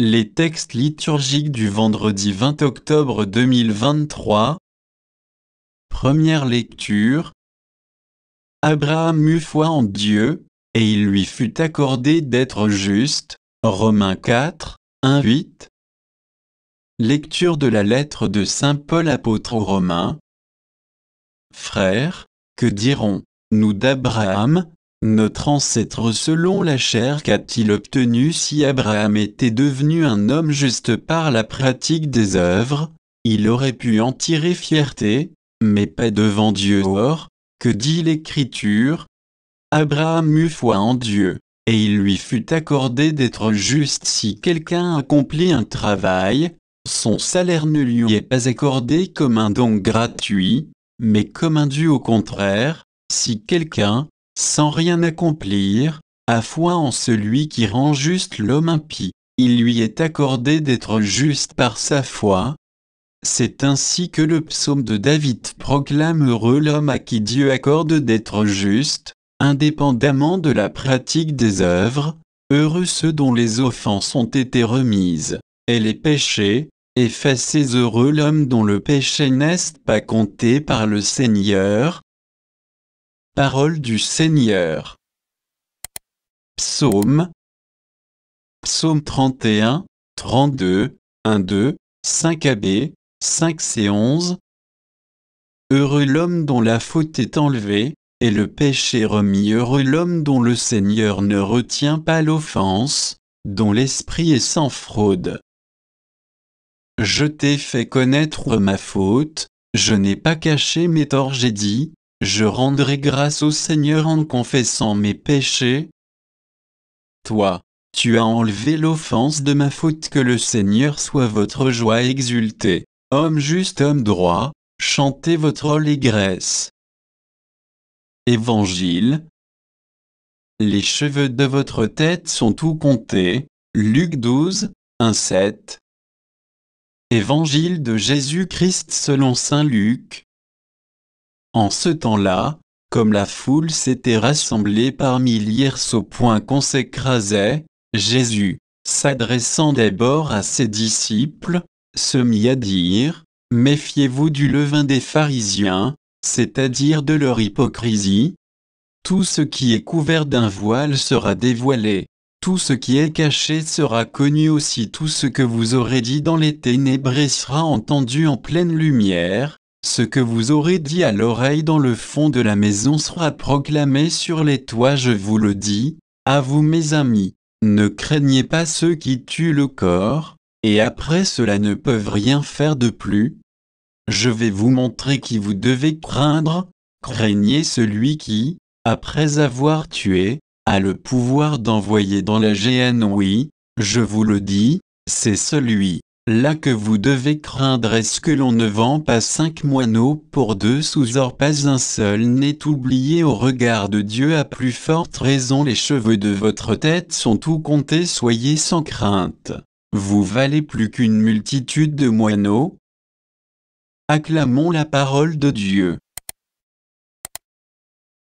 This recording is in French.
Les textes liturgiques du vendredi 20 octobre 2023 Première lecture Abraham eut foi en Dieu, et il lui fut accordé d'être juste. Romains 4, 1, 8 Lecture de la lettre de Saint Paul apôtre aux Romains Frères, que dirons-nous d'Abraham, notre ancêtre selon la chair qu'a-t-il obtenu si Abraham était devenu un homme juste par la pratique des œuvres Il aurait pu en tirer fierté, mais pas devant Dieu. Or, que dit l'Écriture Abraham eut foi en Dieu, et il lui fut accordé d'être juste si quelqu'un accomplit un travail, son salaire ne lui est pas accordé comme un don gratuit, mais comme un dû au contraire, si quelqu'un, sans rien accomplir, à foi en celui qui rend juste l'homme impie. Il lui est accordé d'être juste par sa foi. C'est ainsi que le psaume de David proclame heureux l'homme à qui Dieu accorde d'être juste, indépendamment de la pratique des œuvres, heureux ceux dont les offenses ont été remises, et les péchés, effacés heureux l'homme dont le péché n'est pas compté par le Seigneur, Parole du Seigneur. Psaume. Psaume 31, 32, 1, 2, 5 AB, 5 C 11. Heureux l'homme dont la faute est enlevée, et le péché remis. Heureux l'homme dont le Seigneur ne retient pas l'offense, dont l'esprit est sans fraude. Je t'ai fait connaître ma faute, je n'ai pas caché mes torts, j'ai dit, je rendrai grâce au Seigneur en confessant mes péchés. Toi, tu as enlevé l'offense de ma faute que le Seigneur soit votre joie exultée. Homme juste, homme droit, chantez votre allégresse. Évangile Les cheveux de votre tête sont tout comptés. Luc 12, 1 7. Évangile de Jésus-Christ selon Saint Luc en ce temps-là, comme la foule s'était rassemblée par milliers au point qu'on s'écrasait, Jésus, s'adressant d'abord à ses disciples, se mit à dire, Méfiez-vous du levain des pharisiens, c'est-à-dire de leur hypocrisie. Tout ce qui est couvert d'un voile sera dévoilé, tout ce qui est caché sera connu aussi, tout ce que vous aurez dit dans les ténèbres sera entendu en pleine lumière, ce que vous aurez dit à l'oreille dans le fond de la maison sera proclamé sur les toits, je vous le dis, à vous mes amis. Ne craignez pas ceux qui tuent le corps, et après cela ne peuvent rien faire de plus. Je vais vous montrer qui vous devez craindre, craignez celui qui, après avoir tué, a le pouvoir d'envoyer dans la géhenne oui, je vous le dis, c'est celui Là que vous devez craindre est-ce que l'on ne vend pas cinq moineaux pour deux sous or pas un seul n'est oublié au regard de Dieu à plus forte raison les cheveux de votre tête sont tout comptés soyez sans crainte. Vous valez plus qu'une multitude de moineaux. Acclamons la parole de Dieu.